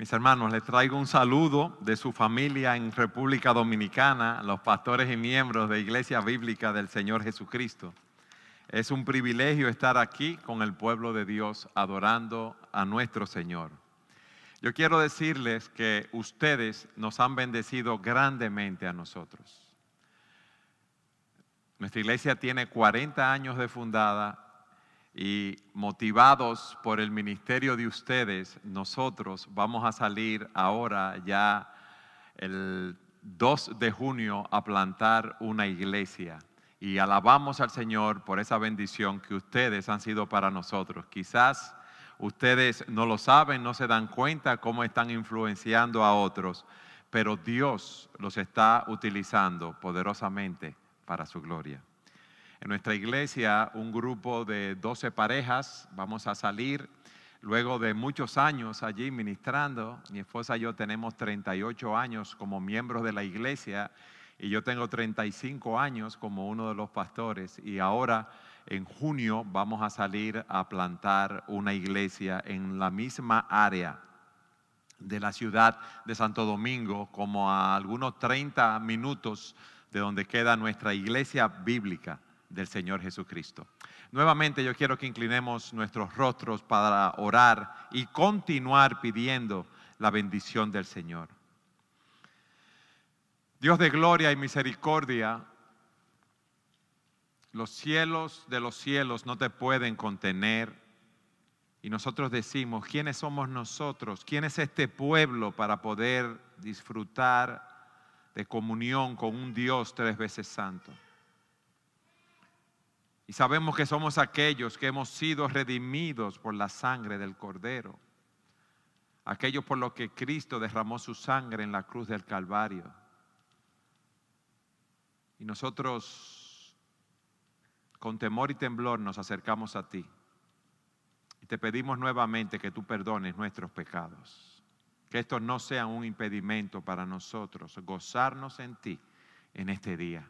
Mis hermanos, les traigo un saludo de su familia en República Dominicana, los pastores y miembros de Iglesia Bíblica del Señor Jesucristo. Es un privilegio estar aquí con el pueblo de Dios adorando a nuestro Señor. Yo quiero decirles que ustedes nos han bendecido grandemente a nosotros. Nuestra iglesia tiene 40 años de fundada y motivados por el ministerio de ustedes, nosotros vamos a salir ahora ya el 2 de junio a plantar una iglesia. Y alabamos al Señor por esa bendición que ustedes han sido para nosotros. Quizás ustedes no lo saben, no se dan cuenta cómo están influenciando a otros, pero Dios los está utilizando poderosamente para su gloria en nuestra iglesia un grupo de 12 parejas, vamos a salir. Luego de muchos años allí ministrando, mi esposa y yo tenemos 38 años como miembros de la iglesia y yo tengo 35 años como uno de los pastores y ahora en junio vamos a salir a plantar una iglesia en la misma área de la ciudad de Santo Domingo, como a algunos 30 minutos de donde queda nuestra iglesia bíblica del Señor Jesucristo. Nuevamente yo quiero que inclinemos nuestros rostros para orar y continuar pidiendo la bendición del Señor. Dios de gloria y misericordia, los cielos de los cielos no te pueden contener. Y nosotros decimos, ¿quiénes somos nosotros? ¿Quién es este pueblo para poder disfrutar de comunión con un Dios tres veces santo? Y sabemos que somos aquellos que hemos sido redimidos por la sangre del Cordero. Aquellos por los que Cristo derramó su sangre en la cruz del Calvario. Y nosotros con temor y temblor nos acercamos a ti. Y te pedimos nuevamente que tú perdones nuestros pecados. Que esto no sea un impedimento para nosotros gozarnos en ti en este día.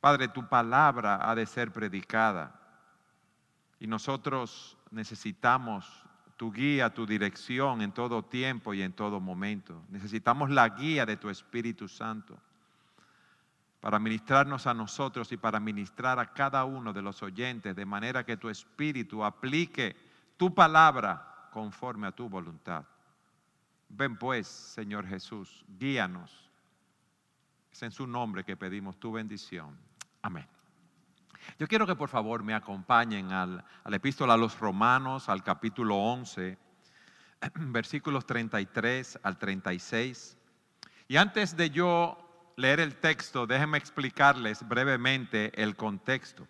Padre, tu palabra ha de ser predicada y nosotros necesitamos tu guía, tu dirección en todo tiempo y en todo momento. Necesitamos la guía de tu Espíritu Santo para ministrarnos a nosotros y para ministrar a cada uno de los oyentes, de manera que tu Espíritu aplique tu palabra conforme a tu voluntad. Ven pues, Señor Jesús, guíanos en su nombre que pedimos tu bendición. Amén. Yo quiero que por favor me acompañen al, al epístola a los romanos, al capítulo 11, versículos 33 al 36. Y antes de yo leer el texto, déjenme explicarles brevemente el contexto.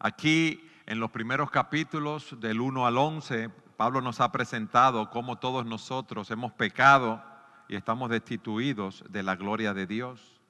Aquí, en los primeros capítulos, del 1 al 11, Pablo nos ha presentado cómo todos nosotros hemos pecado y estamos destituidos de la gloria de Dios.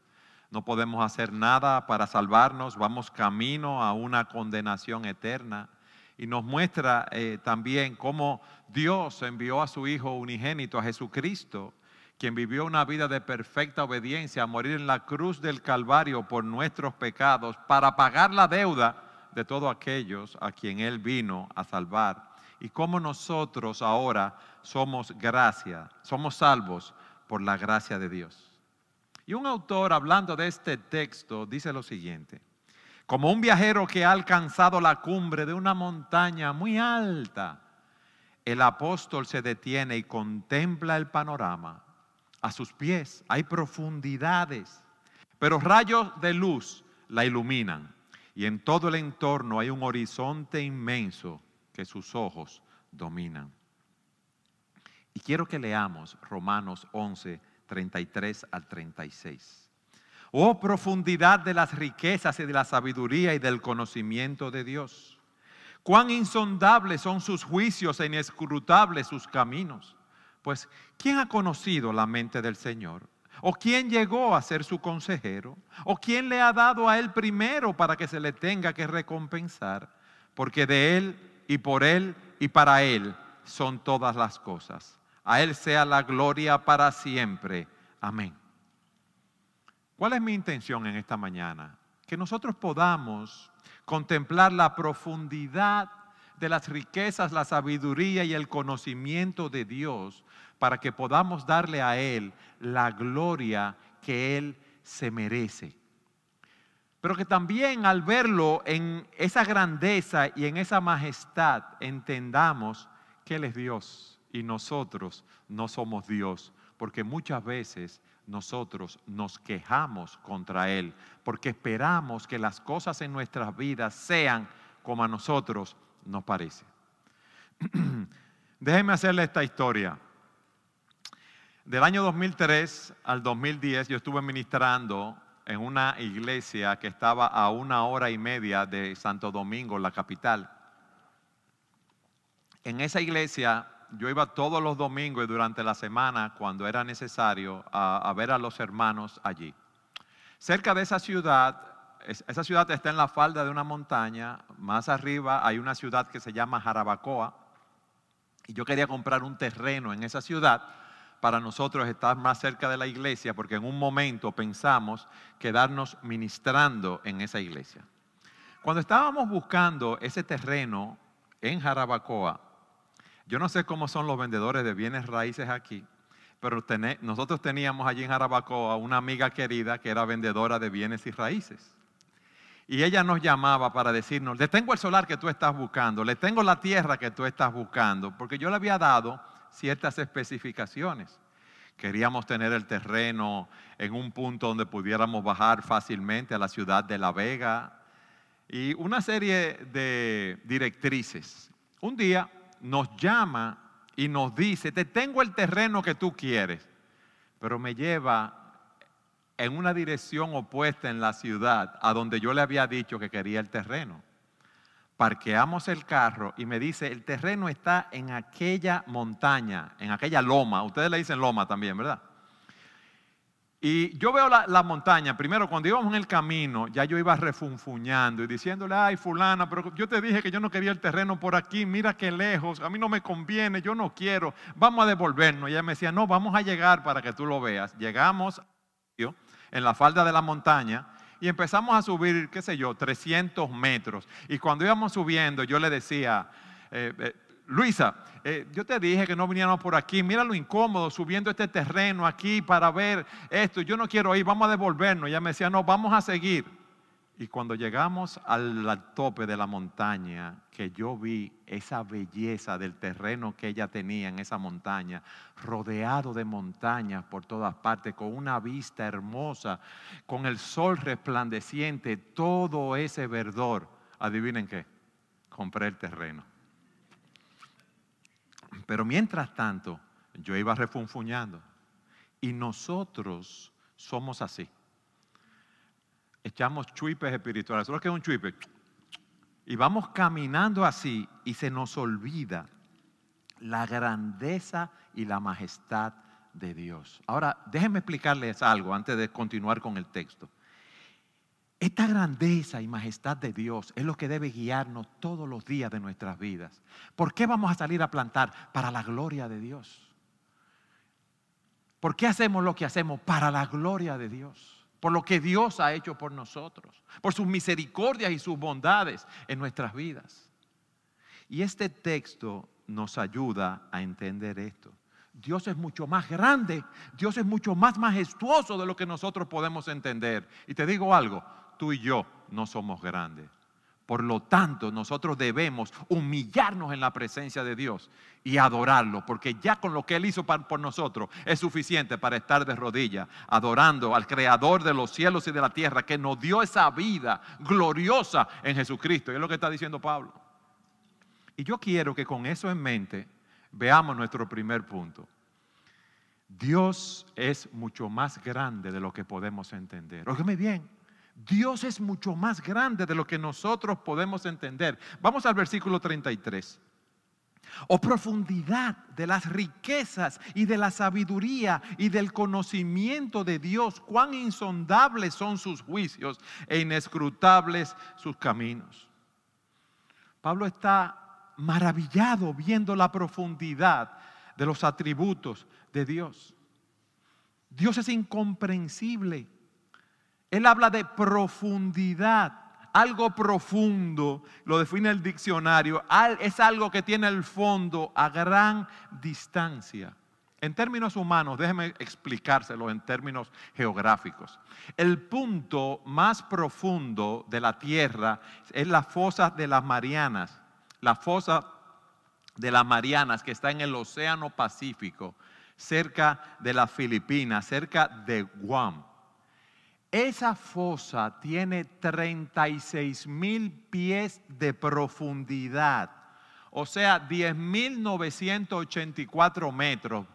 No podemos hacer nada para salvarnos, vamos camino a una condenación eterna. Y nos muestra eh, también cómo Dios envió a su Hijo unigénito, a Jesucristo, quien vivió una vida de perfecta obediencia, a morir en la cruz del Calvario por nuestros pecados, para pagar la deuda de todos aquellos a quien Él vino a salvar. Y cómo nosotros ahora somos gracia, somos salvos por la gracia de Dios. Y un autor hablando de este texto dice lo siguiente, como un viajero que ha alcanzado la cumbre de una montaña muy alta, el apóstol se detiene y contempla el panorama. A sus pies hay profundidades, pero rayos de luz la iluminan y en todo el entorno hay un horizonte inmenso que sus ojos dominan. Y quiero que leamos Romanos 11, 33 al 36. Oh profundidad de las riquezas y de la sabiduría y del conocimiento de Dios. Cuán insondables son sus juicios e inescrutables sus caminos. Pues, ¿quién ha conocido la mente del Señor? ¿O quién llegó a ser su consejero? ¿O quién le ha dado a él primero para que se le tenga que recompensar? Porque de él y por él y para él son todas las cosas a Él sea la gloria para siempre. Amén. ¿Cuál es mi intención en esta mañana? Que nosotros podamos contemplar la profundidad de las riquezas, la sabiduría y el conocimiento de Dios para que podamos darle a Él la gloria que Él se merece. Pero que también al verlo en esa grandeza y en esa majestad entendamos que Él es Dios y nosotros no somos Dios, porque muchas veces nosotros nos quejamos contra Él, porque esperamos que las cosas en nuestras vidas sean como a nosotros nos parece. Déjenme hacerle esta historia. Del año 2003 al 2010 yo estuve ministrando en una iglesia que estaba a una hora y media de Santo Domingo, la capital. En esa iglesia yo iba todos los domingos y durante la semana, cuando era necesario, a, ver a los hermanos allí. Cerca de esa ciudad, esa ciudad está en la falda de una montaña, más arriba hay una ciudad que se llama Jarabacoa, y yo quería comprar un terreno en esa ciudad para nosotros estar más cerca de la iglesia, porque en un momento pensamos quedarnos ministrando en esa iglesia. Cuando estábamos buscando ese terreno en Jarabacoa, yo no sé cómo son los vendedores de bienes raíces aquí, pero nosotros teníamos allí en Jarabacoa una amiga querida que era vendedora de bienes y raíces. Y ella nos llamaba para decirnos, le tengo el solar que tú estás buscando, le tengo la tierra que tú estás buscando, porque yo le había dado ciertas especificaciones. Queríamos tener el terreno en un punto donde pudiéramos bajar fácilmente a la ciudad de La Vega y una serie de directrices. Un día nos llama y nos dice, te tengo el terreno que tú quieres, pero me lleva en una dirección opuesta en la ciudad a donde yo le había dicho que quería el terreno. Parqueamos el carro y me dice, el terreno está en aquella montaña, en aquella loma. Ustedes le dicen loma también, ¿verdad? Y yo veo la, montaña, primero cuando íbamos en el camino, ya yo iba refunfuñando y diciéndole, ay fulana, pero yo te dije que yo no quería el terreno por aquí, mira qué lejos, a mí no me conviene, yo no quiero, vamos a devolvernos. Y ella me decía, no, vamos a llegar para que tú lo veas. Llegamos en la falda de la montaña y empezamos a subir, qué sé yo, 300 metros. Y cuando íbamos subiendo, yo le decía, eh, eh Luisa, eh, yo te dije que no veníamos por aquí. Mira lo incómodo subiendo este terreno aquí para ver esto. Yo no quiero ir, vamos a devolvernos. Ella me decía, no, vamos a seguir. Y cuando llegamos al, al tope de la montaña, que yo vi esa belleza del terreno que ella tenía en esa montaña, rodeado de montañas por todas partes, con una vista hermosa, con el sol resplandeciente, todo ese verdor. Adivinen qué, compré el terreno. Pero mientras tanto, yo iba refunfuñando. Y nosotros somos así. Echamos chuipes espirituales. ¿Sabes qué es un chuipe? Y vamos caminando así y se nos olvida la grandeza y la majestad de Dios. Ahora, déjenme explicarles algo antes de continuar con el texto. Esta grandeza y majestad de Dios es lo que debe guiarnos todos los días de nuestras vidas. ¿Por qué vamos a salir a plantar? Para la gloria de Dios. ¿Por qué hacemos lo que hacemos? Para la gloria de Dios. Por lo que Dios ha hecho por nosotros. Por sus misericordias y sus bondades en nuestras vidas. Y este texto nos ayuda a entender esto. Dios es mucho más grande, Dios es mucho más majestuoso de lo que nosotros podemos entender. Y te digo algo, tú y yo no somos grandes. Por lo tanto, nosotros debemos humillarnos en la presencia de Dios y adorarlo, porque ya con lo que Él hizo por nosotros es suficiente para estar de rodillas, adorando al Creador de los cielos y de la tierra, que nos dio esa vida gloriosa en Jesucristo. Y es lo que está diciendo Pablo. Y yo quiero que con eso en mente veamos nuestro primer punto. Dios es mucho más grande de lo que podemos entender. Óigame bien, Dios es mucho más grande de lo que nosotros podemos entender. Vamos al versículo 33. O profundidad de las riquezas y de la sabiduría y del conocimiento de Dios, cuán insondables son sus juicios e inescrutables sus caminos. Pablo está maravillado viendo la profundidad de los atributos de Dios. Dios es incomprensible él habla de profundidad algo profundo, lo define el diccionario, es algo que tiene el fondo a gran distancia. En términos humanos, déjeme explicárselo en términos geográficos. El punto más profundo de la Tierra es la fosa de las Marianas, la fosa de las Marianas que está en el Océano Pacífico, cerca de las Filipinas, cerca de Guam. Esa fosa tiene 36 mil pies de profundidad, o sea, 10.984 metros.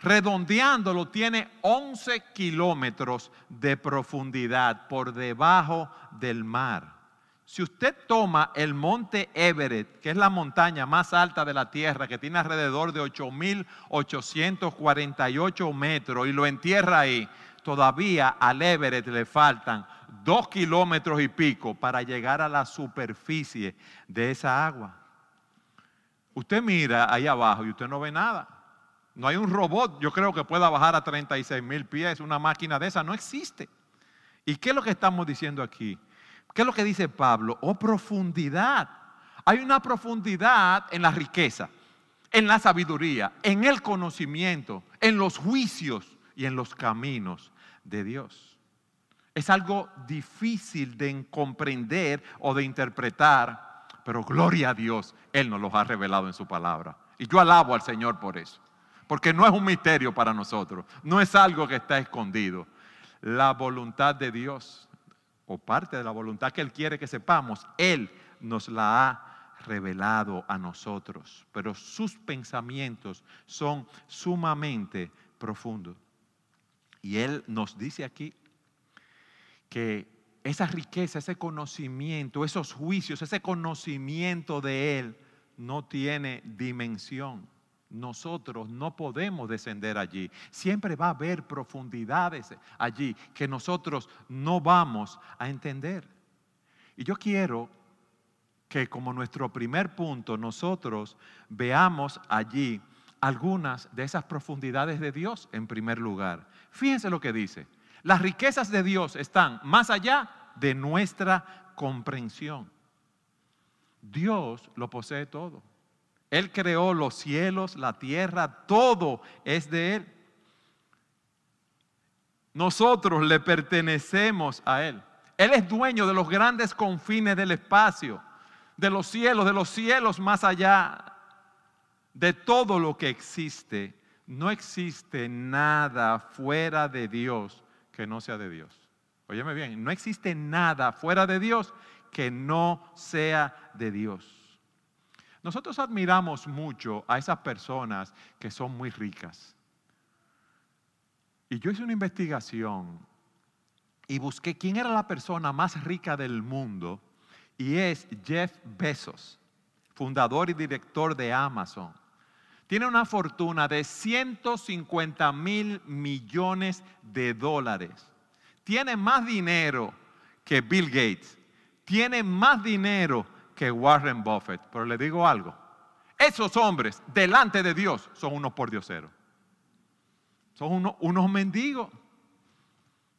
Redondeándolo, tiene 11 kilómetros de profundidad por debajo del mar. Si usted toma el monte Everett, que es la montaña más alta de la Tierra, que tiene alrededor de 8.848 metros, y lo entierra ahí, todavía al Everest le faltan dos kilómetros y pico para llegar a la superficie de esa agua. Usted mira ahí abajo y usted no ve nada. No hay un robot, yo creo que pueda bajar a 36 mil pies, una máquina de esa, no existe. ¿Y qué es lo que estamos diciendo aquí? ¿Qué es lo que dice Pablo? Oh, profundidad. Hay una profundidad en la riqueza, en la sabiduría, en el conocimiento, en los juicios y en los caminos de Dios. Es algo difícil de comprender o de interpretar, pero gloria a Dios, Él nos los ha revelado en su palabra. Y yo alabo al Señor por eso, porque no es un misterio para nosotros, no es algo que está escondido. La voluntad de Dios, o parte de la voluntad que Él quiere que sepamos, Él nos la ha revelado a nosotros, pero sus pensamientos son sumamente profundos. Y Él nos dice aquí que esa riqueza, ese conocimiento, esos juicios, ese conocimiento de Él no tiene dimensión. Nosotros no podemos descender allí. Siempre va a haber profundidades allí que nosotros no vamos a entender. Y yo quiero que como nuestro primer punto nosotros veamos allí algunas de esas profundidades de Dios en primer lugar. Fíjense lo que dice. Las riquezas de Dios están más allá de nuestra comprensión. Dios lo posee todo. Él creó los cielos, la tierra, todo es de Él. Nosotros le pertenecemos a Él. Él es dueño de los grandes confines del espacio, de los cielos, de los cielos más allá, de todo lo que existe no existe nada fuera de Dios que no sea de Dios. Óyeme bien, no existe nada fuera de Dios que no sea de Dios. Nosotros admiramos mucho a esas personas que son muy ricas. Y yo hice una investigación y busqué quién era la persona más rica del mundo y es Jeff Bezos, fundador y director de Amazon tiene una fortuna de 150 mil millones de dólares. Tiene más dinero que Bill Gates. Tiene más dinero que Warren Buffett. Pero le digo algo. Esos hombres delante de Dios son unos pordioseros. Son unos, unos mendigos.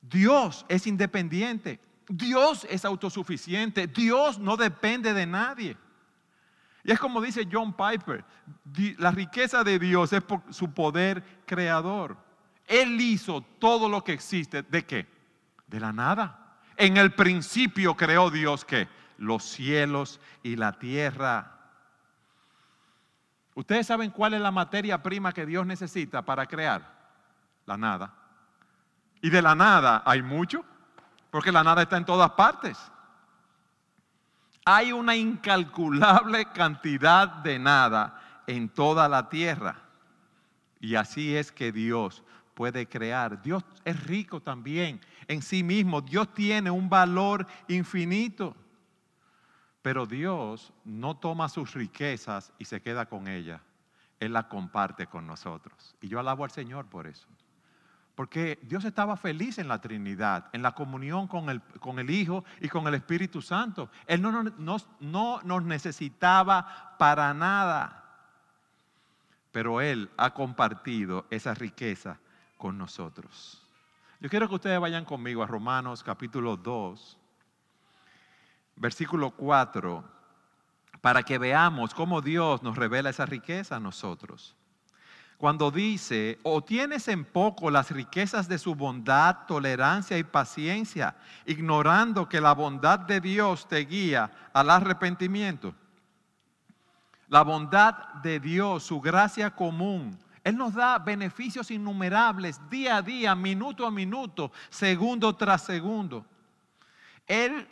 Dios es independiente. Dios es autosuficiente. Dios no depende de nadie. Y es como dice John Piper, la riqueza de Dios es por su poder creador. Él hizo todo lo que existe. ¿De qué? De la nada. En el principio creó Dios que los cielos y la tierra. ¿Ustedes saben cuál es la materia prima que Dios necesita para crear? La nada. Y de la nada hay mucho, porque la nada está en todas partes. Hay una incalculable cantidad de nada en toda la tierra. Y así es que Dios puede crear. Dios es rico también en sí mismo. Dios tiene un valor infinito. Pero Dios no toma sus riquezas y se queda con ellas. Él las comparte con nosotros. Y yo alabo al Señor por eso. Porque Dios estaba feliz en la Trinidad, en la comunión con el, Hijo y con el Espíritu Santo. Él no nos, no nos necesitaba para nada. Pero Él ha compartido esa riqueza con nosotros. Yo quiero que ustedes vayan conmigo a Romanos capítulo 2, versículo 4, para que veamos cómo Dios nos revela esa riqueza a nosotros cuando dice, o tienes en poco las riquezas de su bondad, tolerancia y paciencia, ignorando que la bondad de Dios te guía al arrepentimiento. La bondad de Dios, su gracia común. Él nos da beneficios innumerables día a día, minuto a minuto, segundo tras segundo. Él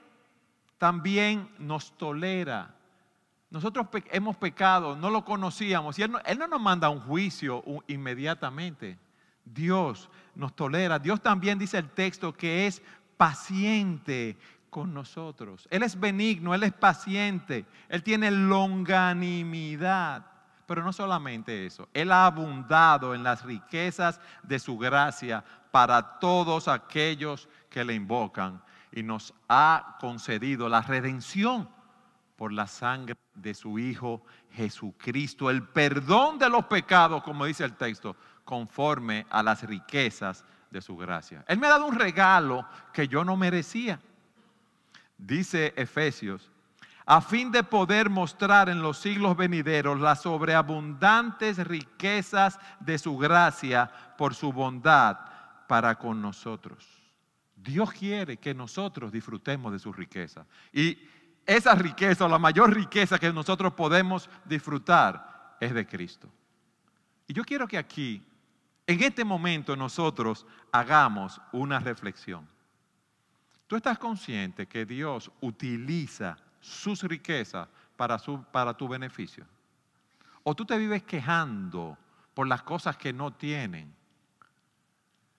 también nos tolera nosotros hemos pecado, no lo conocíamos. Y él no, nos manda un juicio inmediatamente. Dios nos tolera. Dios también dice el texto que es paciente con nosotros. Él es benigno, Él es paciente, Él tiene longanimidad. Pero no solamente eso, Él ha abundado en las riquezas de su gracia para todos aquellos que le invocan y nos ha concedido la redención por la sangre de su Hijo Jesucristo, el perdón de los pecados, como dice el texto, conforme a las riquezas de su gracia. Él me ha dado un regalo que yo no merecía, dice Efesios, a fin de poder mostrar en los siglos venideros las sobreabundantes riquezas de su gracia por su bondad para con nosotros. Dios quiere que nosotros disfrutemos de su riqueza. Y esa riqueza o la mayor riqueza que nosotros podemos disfrutar es de Cristo. Y yo quiero que aquí, en este momento, nosotros hagamos una reflexión. ¿Tú estás consciente que Dios utiliza sus riquezas para, para tu beneficio? ¿O tú te vives quejando por las cosas que no tienen?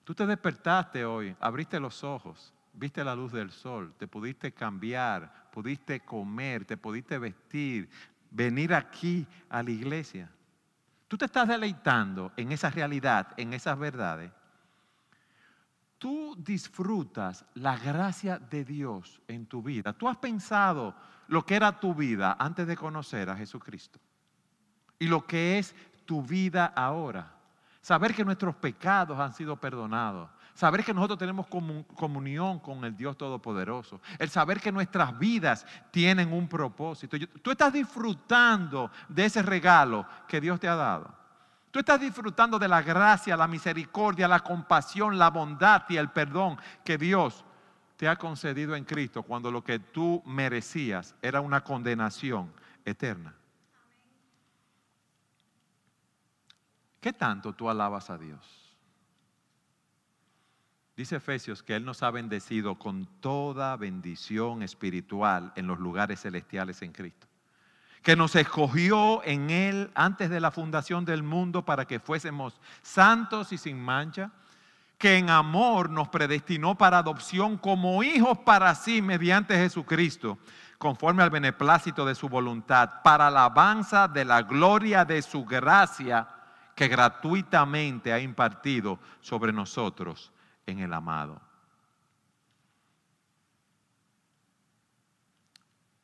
Tú te despertaste hoy, abriste los ojos viste la luz del sol, te pudiste cambiar, pudiste comer, te pudiste vestir, venir aquí a la iglesia. Tú te estás deleitando en esa realidad, en esas verdades. Tú disfrutas la gracia de Dios en tu vida. Tú has pensado lo que era tu vida antes de conocer a Jesucristo y lo que es tu vida ahora. Saber que nuestros pecados han sido perdonados, Saber que nosotros tenemos comunión con el Dios Todopoderoso. El saber que nuestras vidas tienen un propósito. Tú estás disfrutando de ese regalo que Dios te ha dado. Tú estás disfrutando de la gracia, la misericordia, la compasión, la bondad y el perdón que Dios te ha concedido en Cristo cuando lo que tú merecías era una condenación eterna. ¿Qué tanto tú alabas a Dios? Dice Efesios que Él nos ha bendecido con toda bendición espiritual en los lugares celestiales en Cristo. Que nos escogió en Él antes de la fundación del mundo para que fuésemos santos y sin mancha. Que en amor nos predestinó para adopción como hijos para sí mediante Jesucristo, conforme al beneplácito de su voluntad, para alabanza de la gloria de su gracia que gratuitamente ha impartido sobre nosotros en el amado.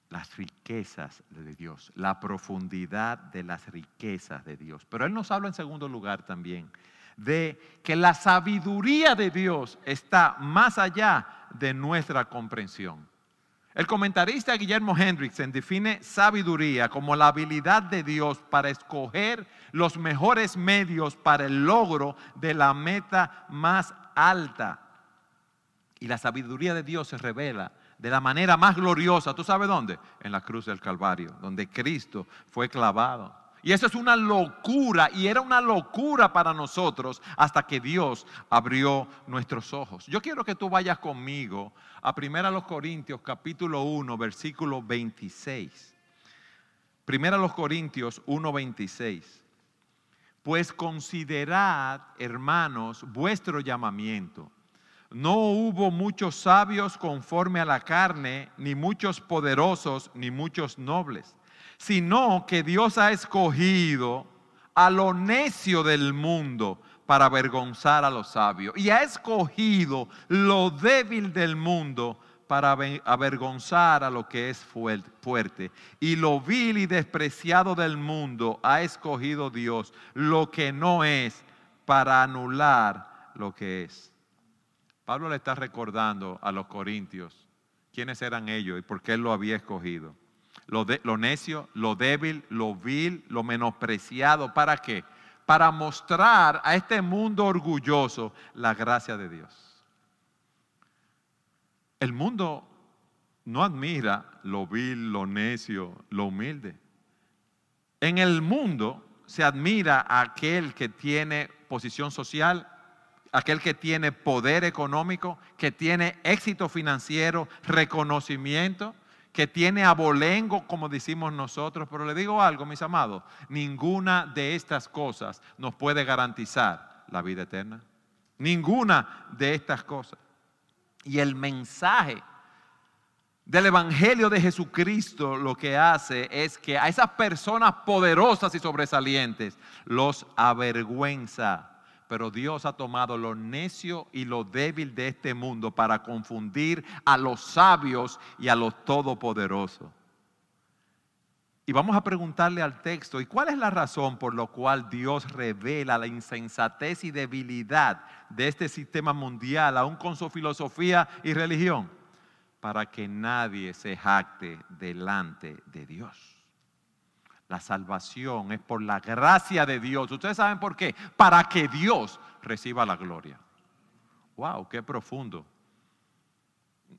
Las riquezas de Dios, la profundidad de las riquezas de Dios. Pero Él nos habla en segundo lugar también de que la sabiduría de Dios está más allá de nuestra comprensión. El comentarista Guillermo Hendrickson define sabiduría como la habilidad de Dios para escoger los mejores medios para el logro de la meta más alta. Y la sabiduría de Dios se revela de la manera más gloriosa. ¿Tú sabes dónde? En la cruz del Calvario, donde Cristo fue clavado. Y eso es una locura, y era una locura para nosotros hasta que Dios abrió nuestros ojos. Yo quiero que tú vayas conmigo a 1 Corintios capítulo 1, versículo 26. los Corintios 1, 26. Pues considerad, hermanos, vuestro llamamiento. No hubo muchos sabios conforme a la carne, ni muchos poderosos, ni muchos nobles, sino que Dios ha escogido a lo necio del mundo para avergonzar a los sabios, y ha escogido lo débil del mundo para avergonzar a lo que es fuerte. Y lo vil y despreciado del mundo ha escogido Dios, lo que no es, para anular lo que es. Pablo le está recordando a los corintios quiénes eran ellos y por qué él lo había escogido. Lo, necio, lo débil, lo vil, lo menospreciado. ¿Para qué? Para mostrar a este mundo orgulloso la gracia de Dios. El mundo no admira lo vil, lo necio, lo humilde. En el mundo se admira aquel que tiene posición social, aquel que tiene poder económico, que tiene éxito financiero, reconocimiento, que tiene abolengo, como decimos nosotros. Pero le digo algo, mis amados, ninguna de estas cosas nos puede garantizar la vida eterna. Ninguna de estas cosas. Y el mensaje del Evangelio de Jesucristo lo que hace es que a esas personas poderosas y sobresalientes los avergüenza. Pero Dios ha tomado lo necio y lo débil de este mundo para confundir a los sabios y a los todopoderosos. Y vamos a preguntarle al texto, ¿y cuál es la razón por la cual Dios revela la insensatez y debilidad de este sistema mundial, aún con su filosofía y religión? Para que nadie se jacte delante de Dios. La salvación es por la gracia de Dios. ¿Ustedes saben por qué? Para que Dios reciba la gloria. ¡Wow! ¡Qué profundo!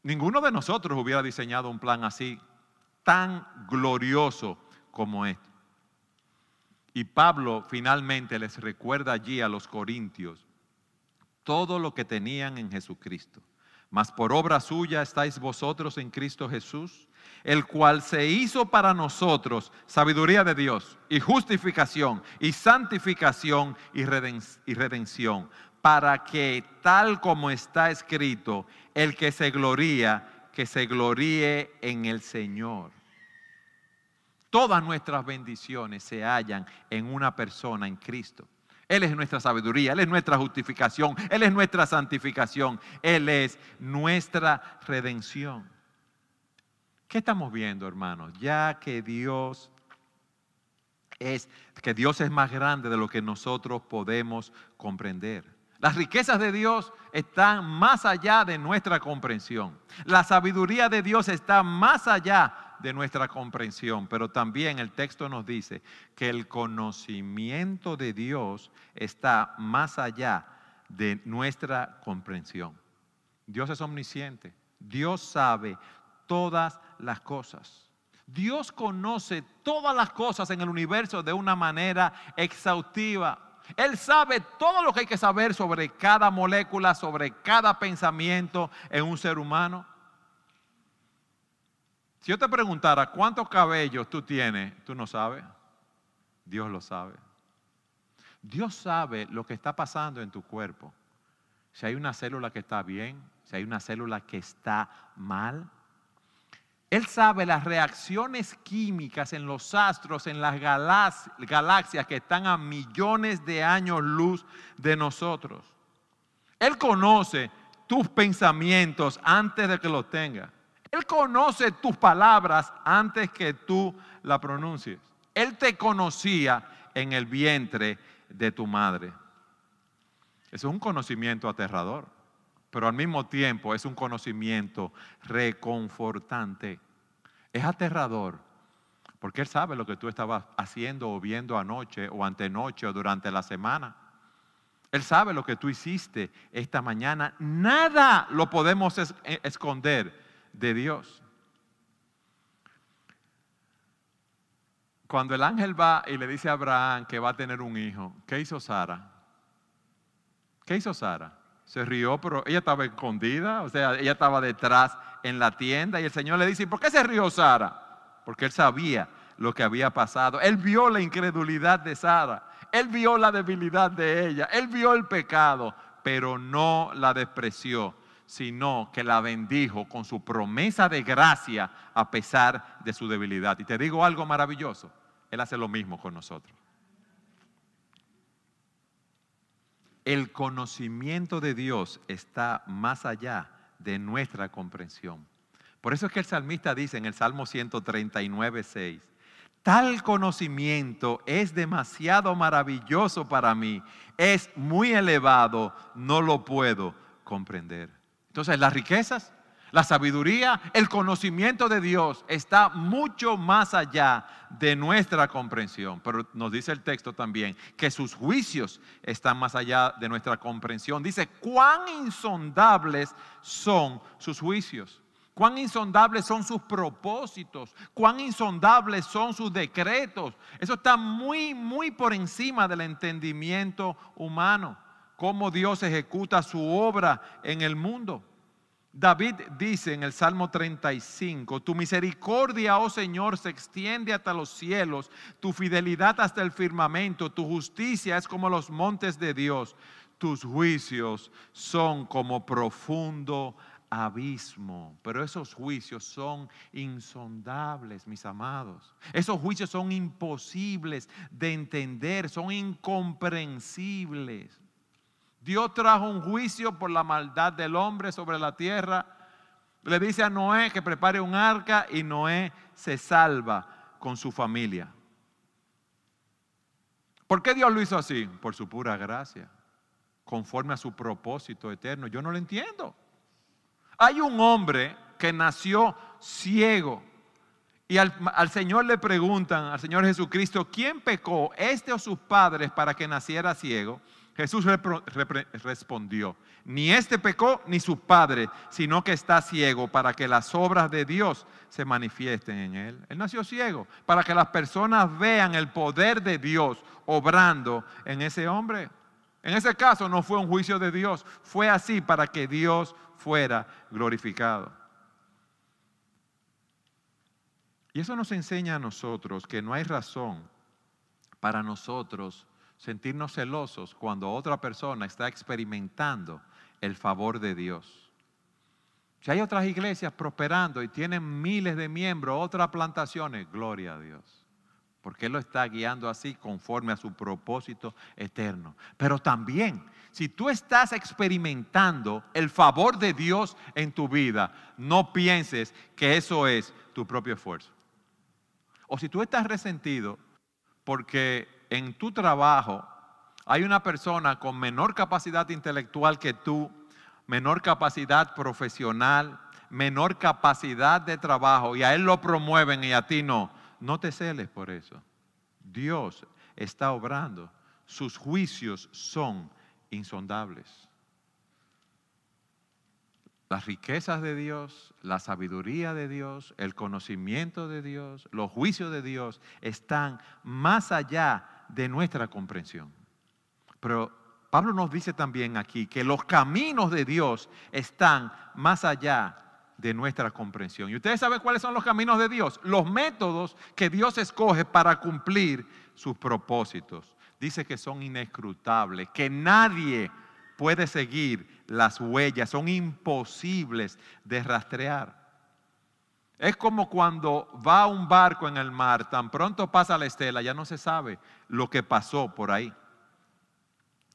Ninguno de nosotros hubiera diseñado un plan así tan glorioso como este. Y Pablo finalmente les recuerda allí a los corintios todo lo que tenían en Jesucristo. Mas por obra suya estáis vosotros en Cristo Jesús, el cual se hizo para nosotros sabiduría de Dios y justificación y santificación y, y redención, para que tal como está escrito, el que se gloría, que se gloríe en el Señor. Todas nuestras bendiciones se hallan en una persona, en Cristo. Él es nuestra sabiduría, Él es nuestra justificación, Él es nuestra santificación, Él es nuestra redención. ¿Qué estamos viendo, hermanos? Ya que Dios es que Dios es más grande de lo que nosotros podemos comprender. Las riquezas de Dios están más allá de nuestra comprensión. La sabiduría de Dios está más allá de nuestra comprensión. Pero también el texto nos dice que el conocimiento de Dios está más allá de nuestra comprensión. Dios es omnisciente. Dios sabe todas las cosas. Dios conoce todas las cosas en el universo de una manera exhaustiva, él sabe todo lo que hay que saber sobre cada molécula, sobre cada pensamiento en un ser humano. Si yo te preguntara cuántos cabellos tú tienes, tú no sabes. Dios lo sabe. Dios sabe lo que está pasando en tu cuerpo. Si hay una célula que está bien, si hay una célula que está mal. Él sabe las reacciones químicas en los astros, en las galaxias que están a millones de años luz de nosotros. Él conoce tus pensamientos antes de que los tengas. Él conoce tus palabras antes que tú la pronuncies. Él te conocía en el vientre de tu madre. es un conocimiento aterrador pero al mismo tiempo es un conocimiento reconfortante. Es aterrador, porque Él sabe lo que tú estabas haciendo o viendo anoche o antenoche o durante la semana. Él sabe lo que tú hiciste esta mañana. Nada lo podemos eh, esconder de Dios. Cuando el ángel va y le dice a Abraham que va a tener un hijo, ¿qué hizo Sara? ¿Qué hizo Sara? se rió, pero ella estaba escondida, o sea, ella estaba detrás en la tienda y el Señor le dice, por qué se rió Sara? Porque él sabía lo que había pasado. Él vio la incredulidad de Sara, él vio la debilidad de ella, él vio el pecado, pero no la despreció, sino que la bendijo con su promesa de gracia a pesar de su debilidad. Y te digo algo maravilloso, Él hace lo mismo con nosotros. El conocimiento de Dios está más allá de nuestra comprensión. Por eso es que el salmista dice en el Salmo 139, 6, tal conocimiento es demasiado maravilloso para mí, es muy elevado, no lo puedo comprender. Entonces, las riquezas, la sabiduría, el conocimiento de Dios está mucho más allá de nuestra comprensión. Pero nos dice el texto también que sus juicios están más allá de nuestra comprensión. Dice, cuán insondables son sus juicios. Cuán insondables son sus propósitos, cuán insondables son sus decretos. Eso está muy, muy por encima del entendimiento humano. Cómo Dios ejecuta su obra en el mundo. David dice en el Salmo 35, tu misericordia, oh Señor, se extiende hasta los cielos, tu fidelidad hasta el firmamento, tu justicia es como los montes de Dios, tus juicios son como profundo abismo. Pero esos juicios son insondables, mis amados. Esos juicios son imposibles de entender, son incomprensibles. Dios trajo un juicio por la maldad del hombre sobre la tierra. Le dice a Noé que prepare un arca y Noé se salva con su familia. ¿Por qué Dios lo hizo así? Por su pura gracia, conforme a su propósito eterno. Yo no lo entiendo. Hay un hombre que nació ciego y al, Señor le preguntan, al Señor Jesucristo, ¿quién pecó, este o sus padres, para que naciera ciego? Jesús respondió, ni este pecó ni su padre, sino que está ciego para que las obras de Dios se manifiesten en él. Él nació ciego para que las personas vean el poder de Dios obrando en ese hombre. En ese caso no fue un juicio de Dios, fue así para que Dios fuera glorificado. Y eso nos enseña a nosotros que no hay razón para nosotros sentirnos celosos cuando otra persona está experimentando el favor de Dios. Si hay otras iglesias prosperando y tienen miles de miembros, otras plantaciones, gloria a Dios. Porque Él lo está guiando así conforme a su propósito eterno. Pero también, si tú estás experimentando el favor de Dios en tu vida, no pienses que eso es tu propio esfuerzo. O si tú estás resentido porque en tu trabajo hay una persona con menor capacidad intelectual que tú, menor capacidad profesional, menor capacidad de trabajo y a él lo promueven y a ti no, no te celes por eso. Dios está obrando. Sus juicios son insondables. Las riquezas de Dios, la sabiduría de Dios, el conocimiento de Dios, los juicios de Dios están más allá de nuestra comprensión. Pero Pablo nos dice también aquí que los caminos de Dios están más allá de nuestra comprensión. ¿Y ustedes saben cuáles son los caminos de Dios? Los métodos que Dios escoge para cumplir sus propósitos. Dice que son inescrutables, que nadie puede seguir las huellas, son imposibles de rastrear. Es como cuando va un barco en el mar, tan pronto pasa la estela, ya no se sabe lo que pasó por ahí.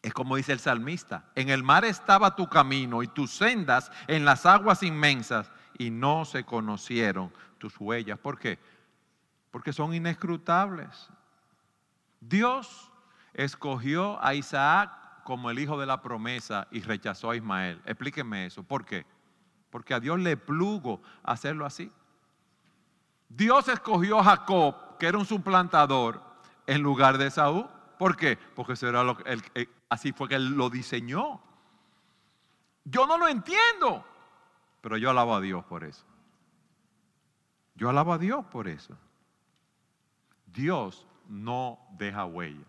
Es como dice el salmista, en el mar estaba tu camino y tus sendas en las aguas inmensas y no se conocieron tus huellas. ¿Por qué? Porque son inescrutables. Dios escogió a Isaac como el hijo de la promesa y rechazó a Ismael. Explíqueme eso. ¿Por qué? Porque a Dios le plugo hacerlo así. Dios escogió a Jacob, que era un suplantador, en lugar de Saúl. ¿Por qué? Porque lo eh, así fue que él lo diseñó. Yo no lo entiendo, pero yo alabo a Dios por eso. Yo alabo a Dios por eso. Dios no deja huellas.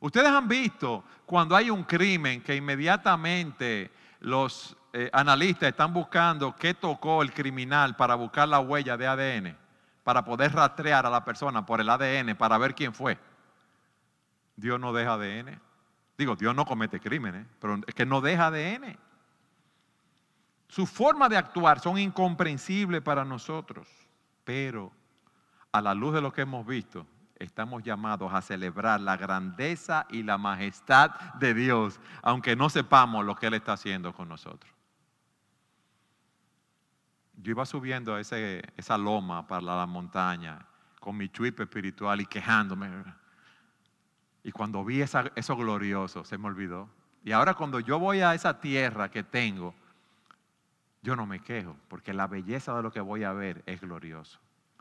Ustedes han visto cuando hay un crimen que inmediatamente los eh, analistas están buscando qué tocó el criminal para buscar la huella de ADN, para poder rastrear a la persona por el ADN, para ver quién fue. Dios no deja ADN. Digo, Dios no comete crímenes, eh, pero es que no deja ADN. Su forma de actuar son incomprensibles para nosotros, pero a la luz de lo que hemos visto, estamos llamados a celebrar la grandeza y la majestad de Dios, aunque no sepamos lo que Él está haciendo con nosotros yo iba subiendo a ese, esa loma para la, montaña con mi chuipe espiritual y quejándome. Y cuando vi eso glorioso, se me olvidó. Y ahora cuando yo voy a esa tierra que tengo, yo no me quejo, porque la belleza de lo que voy a ver es glorioso.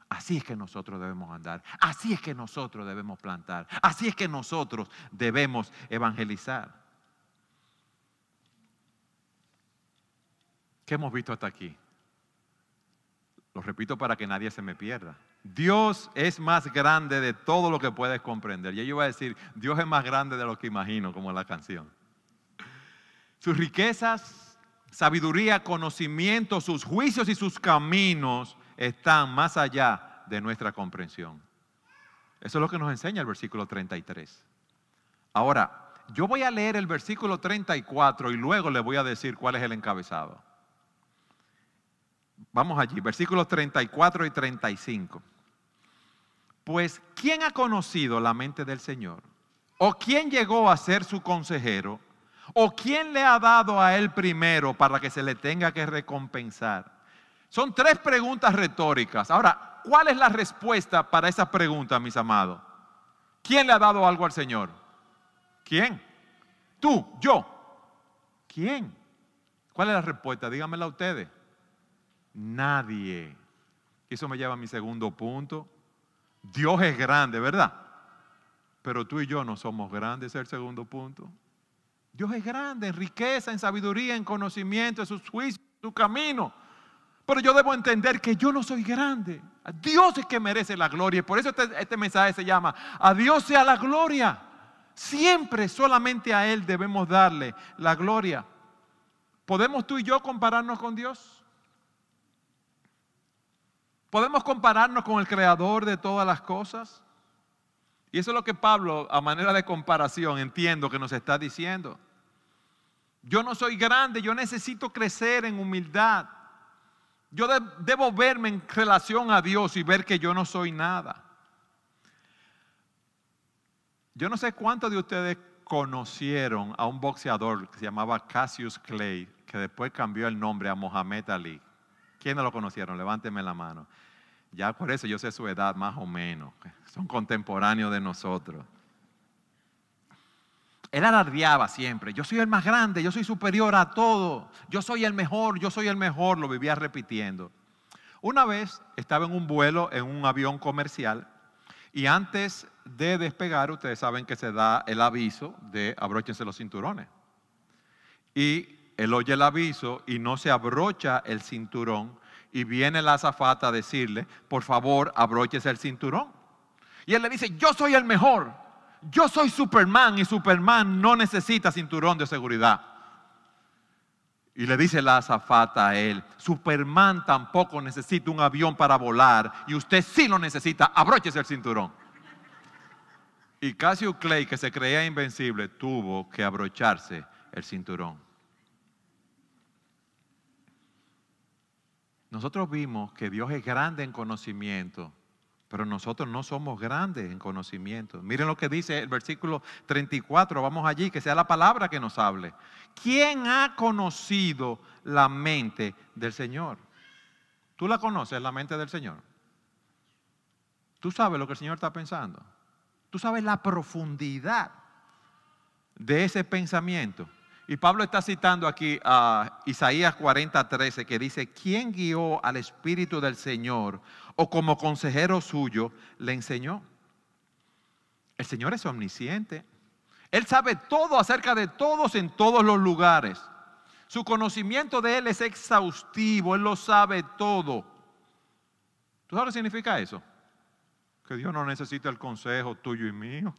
Así es que nosotros debemos andar, así es que nosotros debemos plantar, así es que nosotros debemos evangelizar. ¿Qué hemos visto hasta aquí? Lo repito para que nadie se me pierda. Dios es más grande de todo lo que puedes comprender. Y yo iba a decir, Dios es más grande de lo que imagino, como la canción. Sus riquezas, sabiduría, conocimiento, sus juicios y sus caminos están más allá de nuestra comprensión. Eso es lo que nos enseña el versículo 33. Ahora, yo voy a leer el versículo 34 y luego le voy a decir cuál es el encabezado. Vamos allí, versículos 34 y 35. Pues, ¿quién ha conocido la mente del Señor? ¿O quién llegó a ser su consejero? ¿O quién le ha dado a él primero para que se le tenga que recompensar? Son tres preguntas retóricas. Ahora, ¿cuál es la respuesta para esas preguntas, mis amados? ¿Quién le ha dado algo al Señor? ¿Quién? Tú, yo. ¿Quién? ¿Cuál es la respuesta? Dígamela a ustedes nadie. Eso me lleva a mi segundo punto. Dios es grande, ¿verdad? Pero tú y yo no somos grandes, es el segundo punto. Dios es grande en riqueza, en sabiduría, en conocimiento, en su juicios, en su camino. Pero yo debo entender que yo no soy grande. A Dios es que merece la gloria. por eso este, este mensaje se llama, a Dios sea la gloria. Siempre solamente a Él debemos darle la gloria. ¿Podemos tú y yo compararnos con Dios? ¿Podemos compararnos con el creador de todas las cosas? Y eso es lo que Pablo, a manera de comparación, entiendo que nos está diciendo. Yo no soy grande, yo necesito crecer en humildad. Yo debo verme en relación a Dios y ver que yo no soy nada. Yo no sé cuántos de ustedes conocieron a un boxeador que se llamaba Cassius Clay, que después cambió el nombre a Mohamed Ali. ¿Quiénes lo conocieron? Levánteme la mano. Ya por eso yo sé su edad más o menos. Son contemporáneos de nosotros. Él alardeaba siempre, yo soy el más grande, yo soy superior a todo, yo soy el mejor, yo soy el mejor, lo vivía repitiendo. Una vez estaba en un vuelo, en un avión comercial, y antes de despegar, ustedes saben que se da el aviso de abróchense los cinturones. Y él oye el aviso y no se abrocha el cinturón y viene la azafata a decirle, por favor, abróchese el cinturón. Y él le dice, yo soy el mejor, yo soy Superman y Superman no necesita cinturón de seguridad. Y le dice la azafata a él, Superman tampoco necesita un avión para volar y usted sí lo necesita, abróchese el cinturón. Y Cassius Clay, que se creía invencible, tuvo que abrocharse el cinturón. Nosotros vimos que Dios es grande en conocimiento, pero nosotros no somos grandes en conocimiento. Miren lo que dice el versículo 34, vamos allí, que sea la palabra que nos hable. ¿Quién ha conocido la mente del Señor? ¿Tú la conoces, la mente del Señor? ¿Tú sabes lo que el Señor está pensando? ¿Tú sabes la profundidad de ese pensamiento? Y Pablo está citando aquí a Isaías 40, que dice, ¿quién guió al Espíritu del Señor o como consejero suyo le enseñó? El Señor es omnisciente. Él sabe todo acerca de todos en todos los lugares. Su conocimiento de Él es exhaustivo, Él lo sabe todo. ¿Tú sabes lo que significa eso? Que Dios no necesita el consejo tuyo y mío.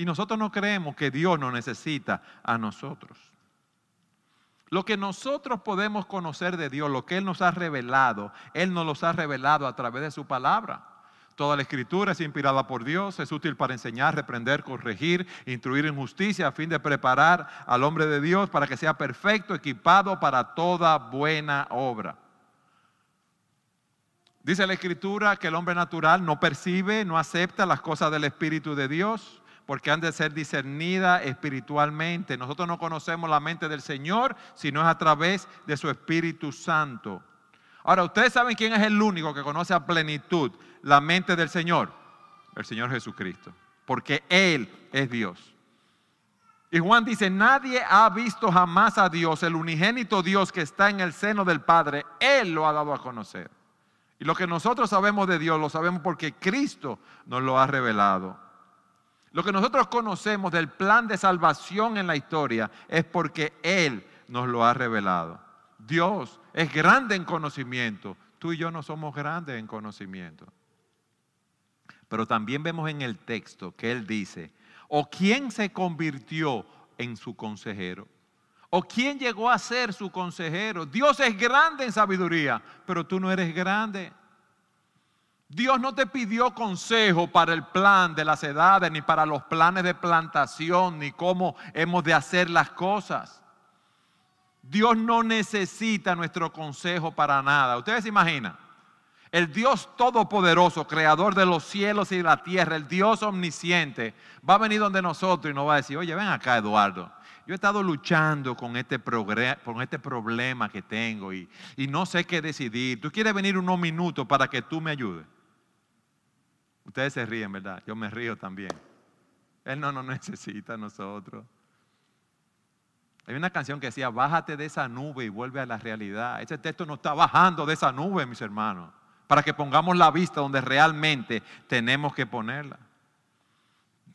Y nosotros no creemos que Dios nos necesita a nosotros. Lo que nosotros podemos conocer de Dios, lo que Él nos ha revelado, Él nos los ha revelado a través de su palabra. Toda la escritura es inspirada por Dios, es útil para enseñar, reprender, corregir, instruir en justicia a fin de preparar al hombre de Dios para que sea perfecto, equipado para toda buena obra. Dice la escritura que el hombre natural no percibe, no acepta las cosas del Espíritu de Dios porque han de ser discernidas espiritualmente. Nosotros no conocemos la mente del Señor, sino es a través de su Espíritu Santo. Ahora, ustedes saben quién es el único que conoce a plenitud la mente del Señor, el Señor Jesucristo, porque Él es Dios. Y Juan dice, nadie ha visto jamás a Dios, el unigénito Dios que está en el seno del Padre, Él lo ha dado a conocer. Y lo que nosotros sabemos de Dios lo sabemos porque Cristo nos lo ha revelado. Lo que nosotros conocemos del plan de salvación en la historia es porque Él nos lo ha revelado. Dios es grande en conocimiento. Tú y yo no somos grandes en conocimiento. Pero también vemos en el texto que Él dice, o quién se convirtió en su consejero, o quién llegó a ser su consejero. Dios es grande en sabiduría, pero tú no eres grande. Dios no te pidió consejo para el plan de las edades, ni para los planes de plantación, ni cómo hemos de hacer las cosas. Dios no necesita nuestro consejo para nada. Ustedes se imaginan, el Dios todopoderoso, creador de los cielos y de la tierra, el Dios omnisciente, va a venir donde nosotros y nos va a decir, oye, ven acá Eduardo, yo he estado luchando con este, este problema que tengo y, y no sé qué decidir. ¿Tú quieres venir unos minutos para que tú me ayudes? Ustedes se ríen, ¿verdad? Yo me río también. Él no nos necesita a nosotros. Hay una canción que decía, bájate de esa nube y vuelve a la realidad. Ese texto nos está bajando de esa nube, mis hermanos, para que pongamos la vista donde realmente tenemos que ponerla.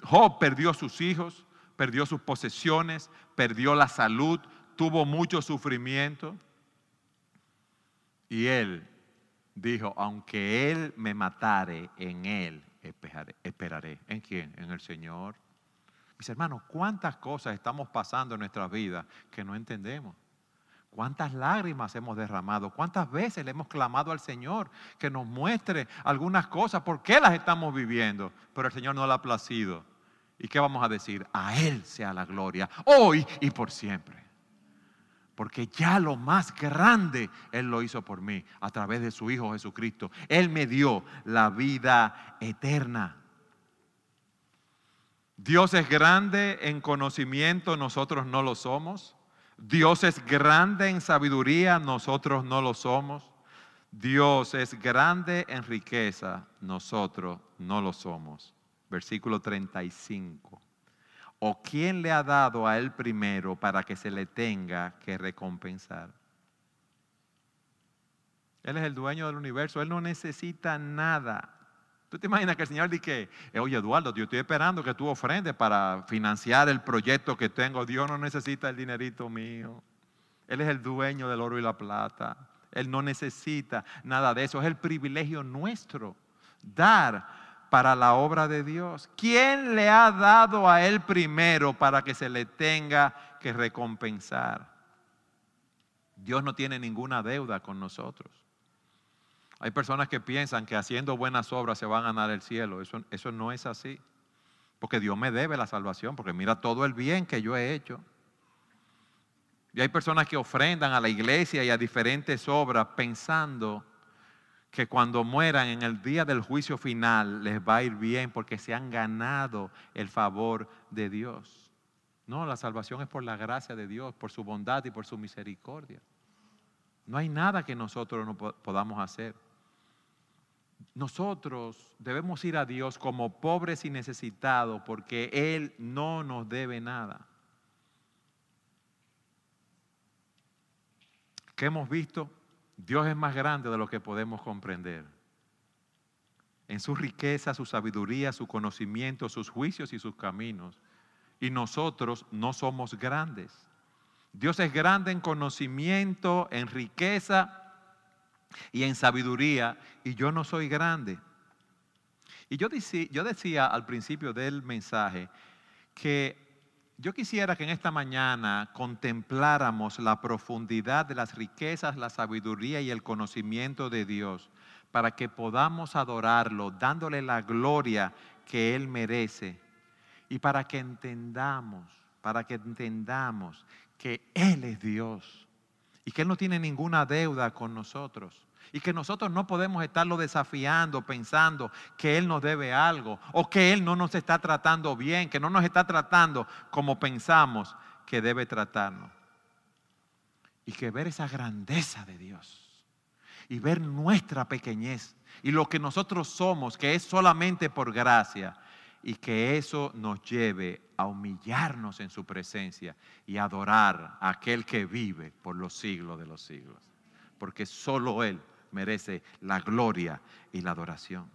Job perdió sus hijos, perdió sus posesiones, perdió la salud, tuvo mucho sufrimiento. Y él dijo, aunque Él me matare, en Él esperaré. ¿En quién? En el Señor. Mis hermanos, ¿cuántas cosas estamos pasando en nuestras vidas que no entendemos? ¿Cuántas lágrimas hemos derramado? ¿Cuántas veces le hemos clamado al Señor que nos muestre algunas cosas? ¿Por qué las estamos viviendo? Pero el Señor no la ha placido. ¿Y qué vamos a decir? A Él sea la gloria, hoy y por siempre. Porque ya lo más grande Él lo hizo por mí a través de su Hijo Jesucristo. Él me dio la vida eterna. Dios es grande en conocimiento, nosotros no lo somos. Dios es grande en sabiduría, nosotros no lo somos. Dios es grande en riqueza, nosotros no lo somos. Versículo 35. ¿O quién le ha dado a él primero para que se le tenga que recompensar? Él es el dueño del universo, él no necesita nada. ¿Tú te imaginas que el Señor dice, oye Eduardo, yo estoy esperando que tú ofrendes para financiar el proyecto que tengo? Dios no necesita el dinerito mío. Él es el dueño del oro y la plata. Él no necesita nada de eso. Es el privilegio nuestro dar para la obra de Dios? ¿Quién le ha dado a él primero para que se le tenga que recompensar? Dios no tiene ninguna deuda con nosotros. Hay personas que piensan que haciendo buenas obras se van a ganar el cielo. Eso, eso no es así. Porque Dios me debe la salvación, porque mira todo el bien que yo he hecho. Y hay personas que ofrendan a la iglesia y a diferentes obras pensando que cuando mueran en el día del juicio final les va a ir bien porque se han ganado el favor de Dios. No, la salvación es por la gracia de Dios, por su bondad y por su misericordia. No hay nada que nosotros no podamos hacer. Nosotros debemos ir a Dios como pobres y necesitados porque Él no nos debe nada. ¿Qué hemos visto? Dios es más grande de lo que podemos comprender. En su riqueza, su sabiduría, su conocimiento, sus juicios y sus caminos. Y nosotros no somos grandes. Dios es grande en conocimiento, en riqueza y en sabiduría. Y yo no soy grande. Y yo decía, yo decía al principio del mensaje que yo quisiera que en esta mañana contempláramos la profundidad de las riquezas, la sabiduría y el conocimiento de Dios para que podamos adorarlo dándole la gloria que Él merece y para que entendamos, para que entendamos que Él es Dios y que Él no tiene ninguna deuda con nosotros y que nosotros no podemos estarlo desafiando pensando que Él nos debe algo o que Él no nos está tratando bien, que no nos está tratando como pensamos que debe tratarnos. Y que ver esa grandeza de Dios y ver nuestra pequeñez y lo que nosotros somos, que es solamente por gracia, y que eso nos lleve a humillarnos en su presencia y adorar a aquel que vive por los siglos de los siglos, porque solo Él merece la gloria y la adoración.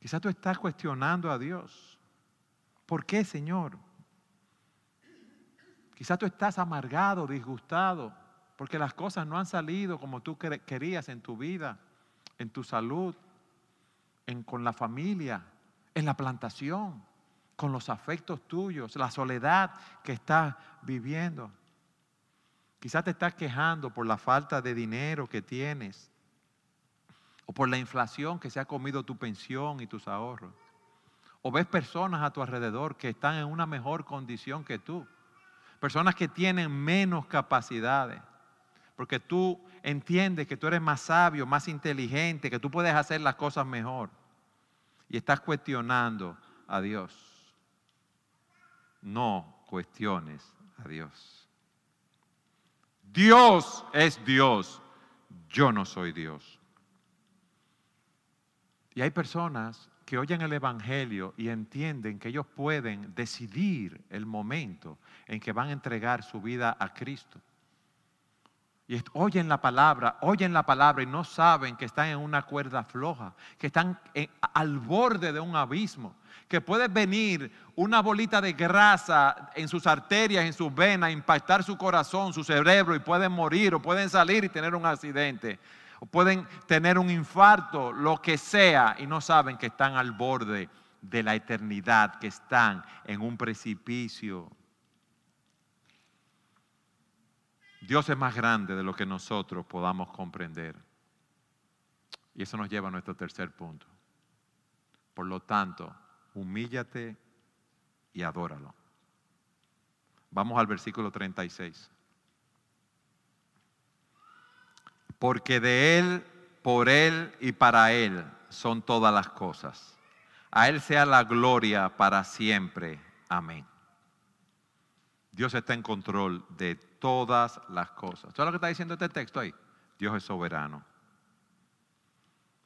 Quizá tú estás cuestionando a Dios. ¿Por qué, Señor? Quizá tú estás amargado, disgustado, porque las cosas no han salido como tú querías en tu vida, en tu salud, en, con la familia, en la plantación, con los afectos tuyos, la soledad que estás viviendo. Quizás te estás quejando por la falta de dinero que tienes o por la inflación que se ha comido tu pensión y tus ahorros. O ves personas a tu alrededor que están en una mejor condición que tú. Personas que tienen menos capacidades. Porque tú entiendes que tú eres más sabio, más inteligente, que tú puedes hacer las cosas mejor. Y estás cuestionando a Dios. No cuestiones a Dios. Dios es Dios, yo no soy Dios. Y hay personas que oyen el Evangelio y entienden que ellos pueden decidir el momento en que van a entregar su vida a Cristo y oyen la palabra, oyen la palabra y no saben que están en una cuerda floja, que están al borde de un abismo, que puede venir una bolita de grasa en sus arterias, en sus venas, impactar su corazón, su cerebro y pueden morir o pueden salir y tener un accidente. O pueden tener un infarto, lo que sea, y no saben que están al borde de la eternidad, que están en un precipicio. Dios es más grande de lo que nosotros podamos comprender. Y eso nos lleva a nuestro tercer punto. Por lo tanto, humíllate y adóralo. Vamos al versículo 36. Porque de Él, por Él y para Él son todas las cosas. A Él sea la gloria para siempre. Amén. Dios está en control de todas las cosas. ¿Sabes lo que está diciendo este texto ahí? Dios es soberano.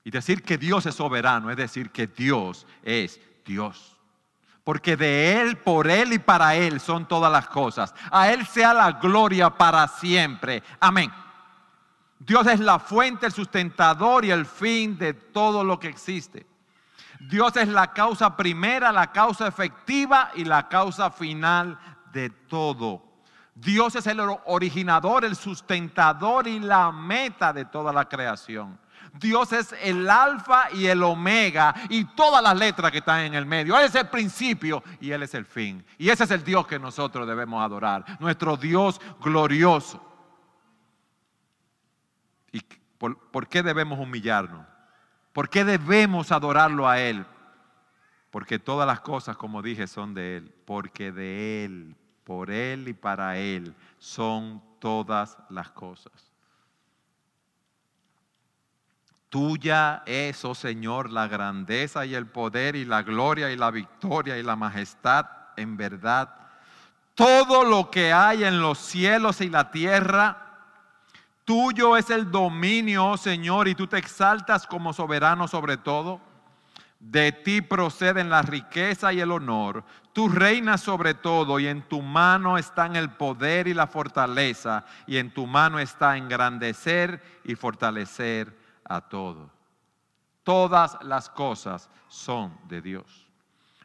Y decir que Dios es soberano es decir que Dios es Dios. Porque de Él, por Él y para Él son todas las cosas. A Él sea la gloria para siempre. Amén. Dios es la fuente, el sustentador y el fin de todo lo que existe. Dios es la causa primera, la causa efectiva y la causa final de todo. Dios es el originador, el sustentador y la meta de toda la creación. Dios es el alfa y el omega y todas las letras que están en el medio. Él es el principio y Él es el fin. Y ese es el Dios que nosotros debemos adorar, nuestro Dios glorioso. ¿Y por, por qué debemos humillarnos? ¿Por qué debemos adorarlo a Él? Porque todas las cosas, como dije, son de Él. Porque de Él por Él y para Él son todas las cosas. Tuya es, oh Señor, la grandeza y el poder y la gloria y la victoria y la majestad en verdad. Todo lo que hay en los cielos y la tierra, tuyo es el dominio, oh Señor, y tú te exaltas como soberano sobre todo. De ti proceden la riqueza y el honor. Tú reinas sobre todo y en tu mano están el poder y la fortaleza y en tu mano está engrandecer y fortalecer a todo. Todas las cosas son de Dios.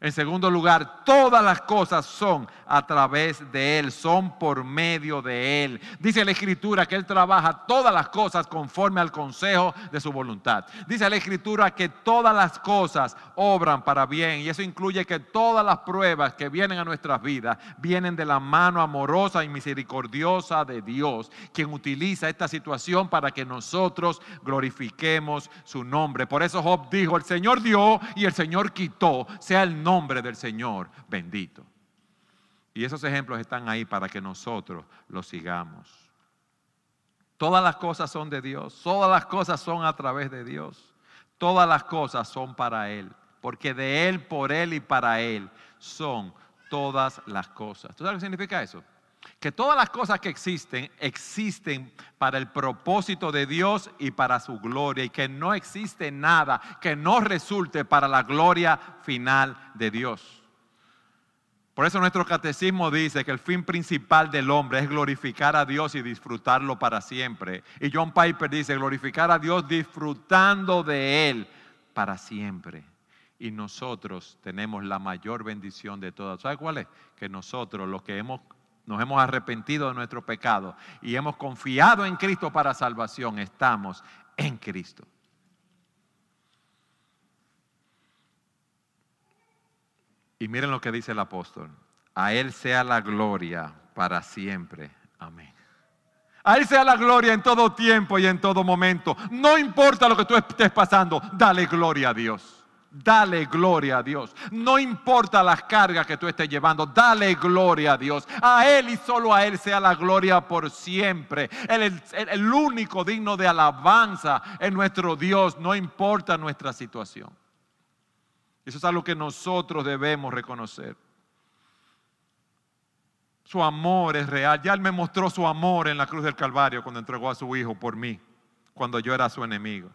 En segundo lugar, todas las cosas son a través de Él, son por medio de Él. Dice la Escritura que Él trabaja todas las cosas conforme al consejo de su voluntad. Dice la Escritura que todas las cosas obran para bien y eso incluye que todas las pruebas que vienen a nuestras vidas vienen de la mano amorosa y misericordiosa de Dios, quien utiliza esta situación para que nosotros glorifiquemos su nombre. Por eso Job dijo, el Señor dio y el Señor quitó, sea el nombre del Señor bendito. Y esos ejemplos están ahí para que nosotros los sigamos. Todas las cosas son de Dios, todas las cosas son a través de Dios, todas las cosas son para Él, porque de Él, por Él y para Él son todas las cosas. ¿Tú sabes qué significa eso? que todas las cosas que existen existen para el propósito de Dios y para su gloria y que no existe nada que no resulte para la gloria final de Dios. Por eso nuestro catecismo dice que el fin principal del hombre es glorificar a Dios y disfrutarlo para siempre. Y John Piper dice glorificar a Dios disfrutando de Él para siempre y nosotros tenemos la mayor bendición de todas. ¿Sabe cuál es? Que nosotros, lo que hemos nos hemos arrepentido de nuestro pecado y hemos confiado en Cristo para salvación, estamos en Cristo. Y miren lo que dice el apóstol. A Él sea la gloria para siempre. Amén. A Él sea la gloria en todo tiempo y en todo momento. No importa lo que tú estés pasando, dale gloria a Dios. Dale gloria a Dios. No importa las cargas que tú estés llevando, dale gloria a Dios. A Él y solo a Él sea la gloria por siempre. Él es el, el único digno de alabanza en nuestro Dios, no importa nuestra situación. Eso es algo que nosotros debemos reconocer. Su amor es real. Ya Él me mostró su amor en la cruz del Calvario cuando entregó a su Hijo por mí, cuando yo era su enemigo.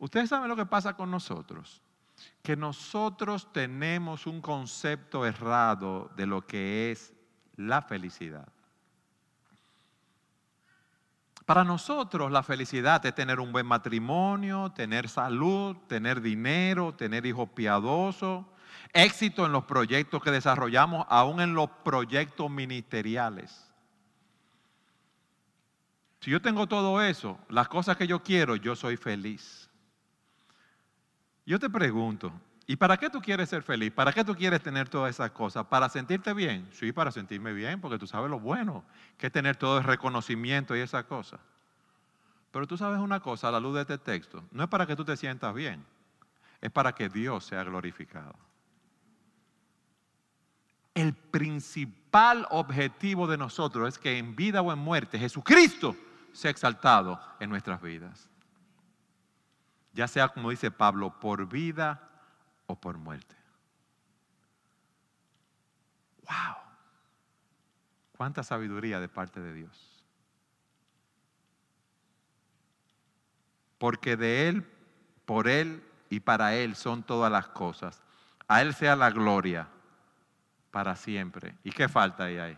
Ustedes saben lo que pasa con nosotros, que nosotros tenemos un concepto errado de lo que es la felicidad. Para nosotros la felicidad es tener un buen matrimonio, tener salud, tener dinero, tener hijos piadosos, éxito en los proyectos que desarrollamos, aún en los proyectos ministeriales. Si yo tengo todo eso, las cosas que yo quiero, yo soy feliz. Yo te pregunto, ¿y para qué tú quieres ser feliz? ¿Para qué tú quieres tener todas esas cosas? ¿Para sentirte bien? Sí, para sentirme bien, porque tú sabes lo bueno que es tener todo el reconocimiento y esas cosas. Pero tú sabes una cosa a la luz de este texto, no es para que tú te sientas bien, es para que Dios sea glorificado. El principal objetivo de nosotros es que en vida o en muerte Jesucristo sea exaltado en nuestras vidas ya sea como dice Pablo, por vida o por muerte. ¡Wow! ¿Cuánta sabiduría de parte de Dios? Porque de Él, por Él y para Él son todas las cosas. A Él sea la gloria para siempre. ¿Y qué falta ahí?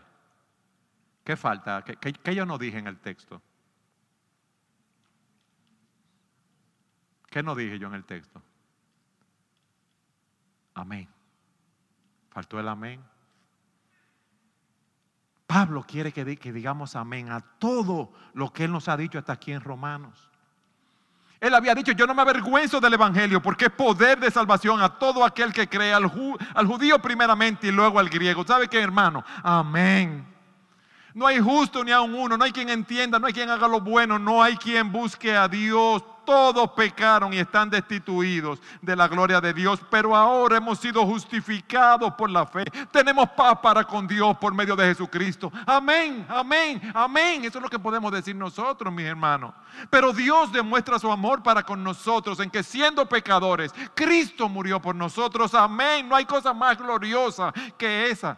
¿Qué falta? ¿Qué, yo no dije en el texto? ¿Qué no dije yo en el texto? Amén. Faltó el amén. Pablo quiere que, digamos amén a todo lo que él nos ha dicho hasta aquí en Romanos. Él había dicho, yo no me avergüenzo del Evangelio porque es poder de salvación a todo aquel que cree, al, al judío primeramente y luego al griego. ¿Sabe qué, hermano? Amén. No hay justo ni aun uno, no hay quien entienda, no hay quien haga lo bueno, no hay quien busque a Dios. Todos pecaron y están destituidos de la gloria de Dios, pero ahora hemos sido justificados por la fe. Tenemos paz para con Dios por medio de Jesucristo. Amén, amén, amén. Eso es lo que podemos decir nosotros, mis hermanos. Pero Dios demuestra su amor para con nosotros en que siendo pecadores, Cristo murió por nosotros. Amén. No hay cosa más gloriosa que esa.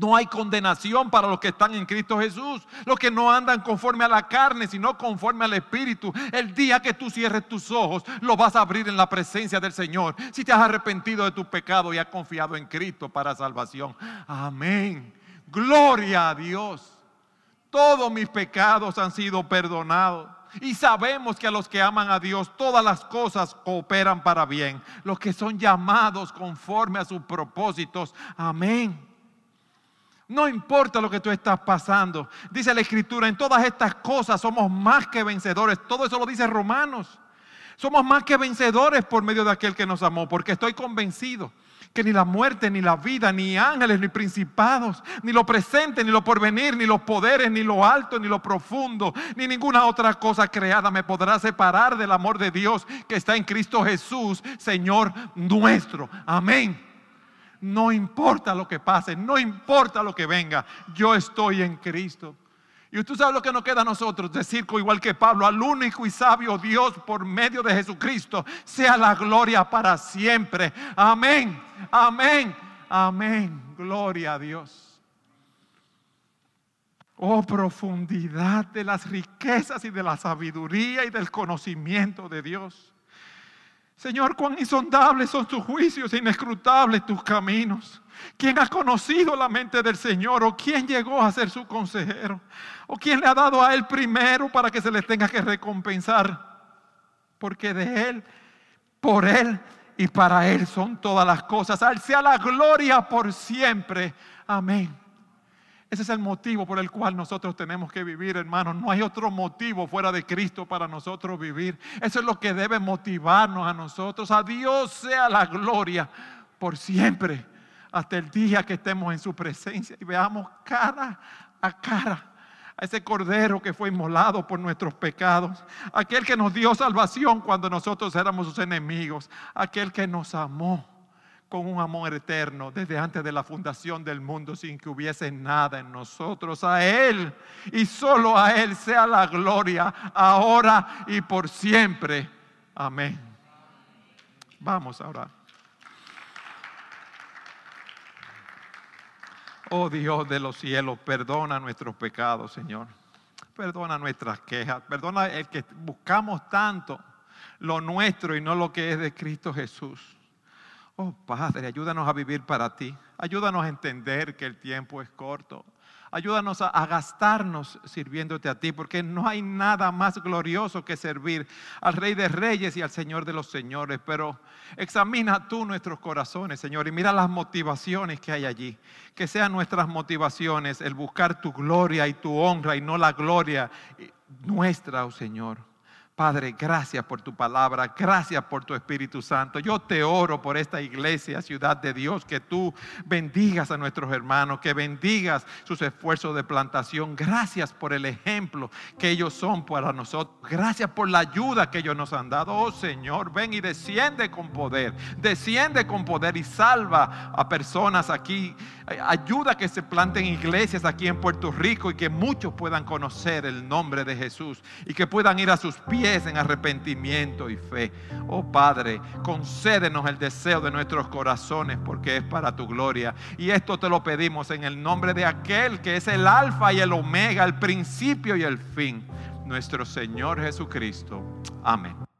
No hay condenación para los que están en Cristo Jesús, los que no andan conforme a la carne, sino conforme al Espíritu. El día que tú cierres tus ojos, lo vas a abrir en la presencia del Señor, si te has arrepentido de tu pecado y has confiado en Cristo para salvación. Amén. Gloria a Dios. Todos mis pecados han sido perdonados. Y sabemos que a los que aman a Dios todas las cosas cooperan para bien. Los que son llamados conforme a sus propósitos. Amén. No importa lo que tú estás pasando. Dice la Escritura, en todas estas cosas somos más que vencedores. Todo eso lo dice Romanos. Somos más que vencedores por medio de aquel que nos amó, porque estoy convencido que ni la muerte, ni la vida, ni ángeles, ni principados, ni lo presente, ni lo porvenir, ni los poderes, ni lo alto, ni lo profundo, ni ninguna otra cosa creada me podrá separar del amor de Dios que está en Cristo Jesús, Señor nuestro. Amén no importa lo que pase, no importa lo que venga, yo estoy en Cristo. Y usted sabe lo que nos queda a nosotros, decir igual que Pablo, al único y sabio Dios por medio de Jesucristo, sea la gloria para siempre. Amén, amén, amén. Gloria a Dios. Oh profundidad de las riquezas y de la sabiduría y del conocimiento de Dios. Señor, cuán insondables son tus juicios, inescrutables tus caminos. ¿Quién ha conocido la mente del Señor? ¿O quién llegó a ser su consejero? ¿O quién le ha dado a Él primero para que se le tenga que recompensar? Porque de Él, por Él y para Él son todas las cosas. al sea la gloria por siempre. Amén. Ese es el motivo por el cual nosotros tenemos que vivir, hermanos. No hay otro motivo fuera de Cristo para nosotros vivir. Eso es lo que debe motivarnos a nosotros. A Dios sea la gloria por siempre, hasta el día que estemos en su presencia y veamos cara a cara a ese cordero que fue inmolado por nuestros pecados, aquel que nos dio salvación cuando nosotros éramos sus enemigos, aquel que nos amó con un amor eterno desde antes de la fundación del mundo sin que hubiese nada en nosotros. A Él y solo a Él sea la gloria ahora y por siempre. Amén. Vamos a orar. Oh Dios de los cielos, perdona nuestros pecados, Señor. Perdona nuestras quejas. Perdona el que buscamos tanto lo nuestro y no lo que es de Cristo Jesús. Oh Padre, ayúdanos a vivir para ti. Ayúdanos a entender que el tiempo es corto. Ayúdanos a, gastarnos sirviéndote a ti, porque no hay nada más glorioso que servir al Rey de Reyes y al Señor de los Señores. Pero examina tú nuestros corazones, Señor, y mira las motivaciones que hay allí. Que sean nuestras motivaciones el buscar tu gloria y tu honra y no la gloria nuestra, oh Señor. Padre, gracias por tu palabra, gracias por tu Espíritu Santo. Yo te oro por esta iglesia, ciudad de Dios, que tú bendigas a nuestros hermanos, que bendigas sus esfuerzos de plantación. Gracias por el ejemplo que ellos son para nosotros. Gracias por la ayuda que ellos nos han dado. Oh Señor, ven y desciende con poder, desciende con poder y salva a personas aquí. Ayuda que se planten iglesias aquí en Puerto Rico y que muchos puedan conocer el nombre de Jesús y que puedan ir a sus pies en arrepentimiento y fe. Oh Padre, concédenos el deseo de nuestros corazones porque es para tu gloria. Y esto te lo pedimos en el nombre de aquel que es el alfa y el omega, el principio y el fin, nuestro Señor Jesucristo. Amén.